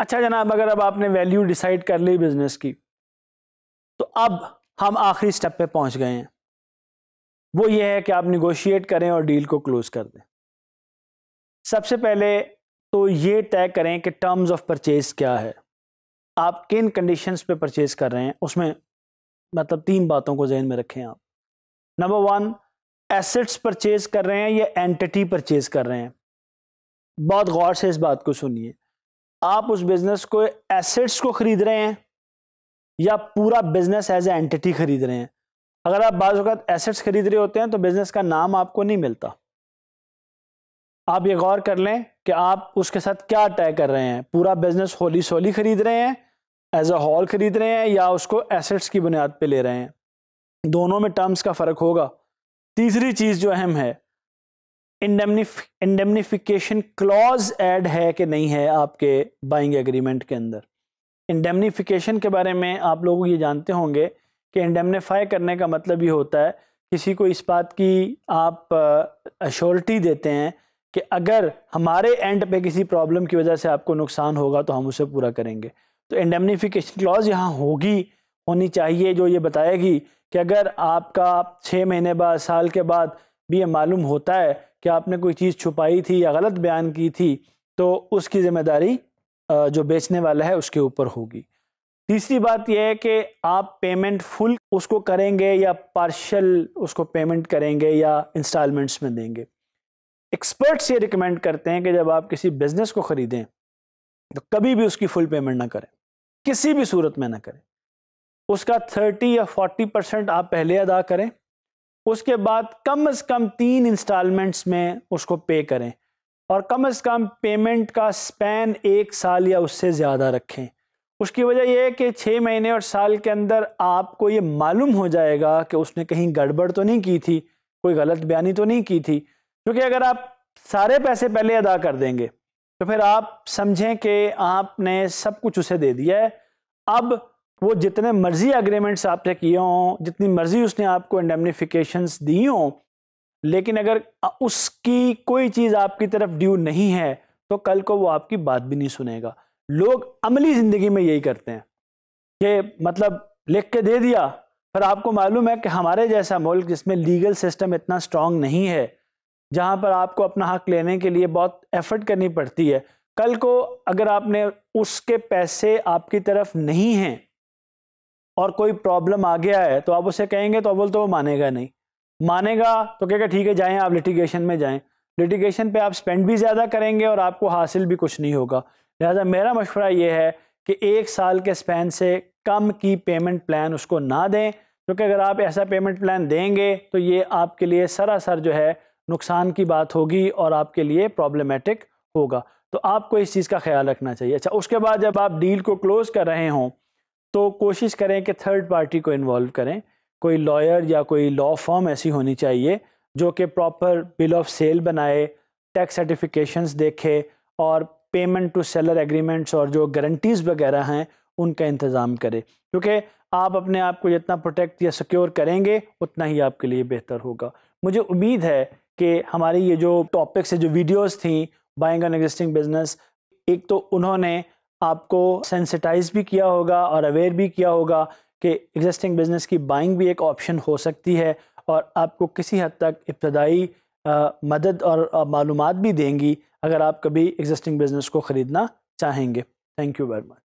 अच्छा जनाब अगर अब आपने वैल्यू डिसाइड कर ली बिज़नेस की तो अब हम आखिरी स्टेप पे पहुंच गए हैं वो ये है कि आप निगोशिएट करें और डील को क्लोज़ कर दें सबसे पहले तो ये तय करें कि टर्म्स ऑफ परचेज़ क्या है आप किन कंडीशंस पे परचेज़ कर रहे हैं उसमें मतलब तीन बातों को जहन में रखें आप नंबर वन एसेट्स परचेज़ कर रहे हैं या एंटिटी परचेज़ कर रहे हैं बहुत गौर से इस बात को सुनिए आप उस बिजनेस को एसेट्स को खरीद रहे हैं या पूरा बिजनेस एज ए एंटिटी खरीद रहे हैं अगर आप बाज एसेट्स खरीद रहे होते हैं तो बिजनेस का नाम आपको नहीं मिलता आप ये गौर कर लें कि आप उसके साथ क्या अटैक कर रहे हैं पूरा बिजनेस होली सोली खरीद रहे हैं एज अ हॉल खरीद रहे हैं या उसको एसेट्स की बुनियाद पर ले रहे हैं दोनों में टर्म्स का फ़र्क होगा तीसरी चीज़ जो अहम है इंडेमनिफ इंडेमनिफिकेशन क्लॉज ऐड है कि नहीं है आपके बाइंग एग्रीमेंट के अंदर इंडेमनिफिकेशन के बारे में आप लोग ये जानते होंगे कि इंडेमनीफाई करने का मतलब ये होता है किसी को इस बात की आप अशोरिटी देते हैं कि अगर हमारे एंड पे किसी प्रॉब्लम की वजह से आपको नुकसान होगा तो हम उसे पूरा करेंगे तो इंडेमनीफिकेशन क्लॉज यहाँ होगी होनी चाहिए जो ये बताएगी कि अगर आपका छः महीने बाद साल के बाद भी ये मालूम होता है कि आपने कोई चीज़ छुपाई थी या गलत बयान की थी तो उसकी ज़िम्मेदारी जो बेचने वाला है उसके ऊपर होगी तीसरी बात यह है कि आप पेमेंट फुल उसको करेंगे या पार्शल उसको पेमेंट करेंगे या इंस्टॉलमेंट्स में देंगे एक्सपर्ट्स ये रिकमेंड करते हैं कि जब आप किसी बिज़नेस को ख़रीदें तो कभी भी उसकी फुल पेमेंट ना करें किसी भी सूरत में ना करें उसका थर्टी या फोर्टी परसेंट आप पहले अदा करें उसके बाद कम अज़ कम तीन इंस्टॉलमेंट्स में उसको पे करें और कम अज़ कम पेमेंट का स्पैन एक साल या उससे ज़्यादा रखें उसकी वजह यह है कि छः महीने और साल के अंदर आपको ये मालूम हो जाएगा कि उसने कहीं गड़बड़ तो नहीं की थी कोई गलत बयानी तो नहीं की थी क्योंकि अगर आप सारे पैसे पहले अदा कर देंगे तो फिर आप समझें कि आपने सब कुछ उसे दे दिया है अब वो जितने मर्ज़ी एग्रीमेंट्स आपसे किए हों जितनी मर्ज़ी उसने आपको इंडेमनीफिकेशन दी हों लेकिन अगर उसकी कोई चीज़ आपकी तरफ ड्यू नहीं है तो कल को वो आपकी बात भी नहीं सुनेगा लोग अमली ज़िंदगी में यही करते हैं कि मतलब लिख के दे दिया पर आपको मालूम है कि हमारे जैसा मुल्क जिसमें लीगल सिस्टम इतना स्ट्रांग नहीं है जहाँ पर आपको अपना हक लेने के लिए बहुत एफर्ट करनी पड़ती है कल को अगर आपने उसके पैसे आपकी तरफ नहीं हैं और कोई प्रॉब्लम आ गया है तो आप उसे कहेंगे तो अव्वल तो वो मानेगा नहीं मानेगा तो कहेगा ठीक है जाएं आप लिटिगेशन में जाएं लिटिगेशन पे आप स्पेंड भी ज़्यादा करेंगे और आपको हासिल भी कुछ नहीं होगा लिहाजा मेरा मशवरा ये है कि एक साल के स्पेन से कम की पेमेंट प्लान उसको ना दें क्योंकि अगर आप ऐसा पेमेंट प्लान देंगे तो ये आपके लिए सरासर जो है नुकसान की बात होगी और आपके लिए प्रॉब्लमेटिक होगा तो आपको इस चीज़ का ख्याल रखना चाहिए अच्छा उसके बाद जब आप डील को क्लोज़ कर रहे हों तो कोशिश करें कि थर्ड पार्टी को इन्वॉल्व करें कोई लॉयर या कोई लॉ फॉर्म ऐसी होनी चाहिए जो कि प्रॉपर बिल ऑफ सेल बनाए टैक्स सर्टिफिकेशंस देखे और पेमेंट टू सेलर एग्रीमेंट्स और जो गारंटीज़ वगैरह हैं उनका इंतज़ाम करें क्योंकि आप अपने आप को जितना प्रोटेक्ट या सिक्योर करेंगे उतना ही आपके लिए बेहतर होगा मुझे उम्मीद है कि हमारी ये जो टॉपिक्स है जो वीडियोस थी बाइंग एन एग्जिस्टिंग बिजनेस एक तो उन्होंने आपको सेंसिटाइज भी किया होगा और अवेयर भी किया होगा कि एग्जिस्टिंग बिज़नेस की बाइंग भी एक ऑप्शन हो सकती है और आपको किसी हद तक इब्तदाई मदद और मालूम भी देंगी अगर आप कभी एग्जिस्टिंग बिज़नेस को ख़रीदना चाहेंगे थैंक यू वेरी मच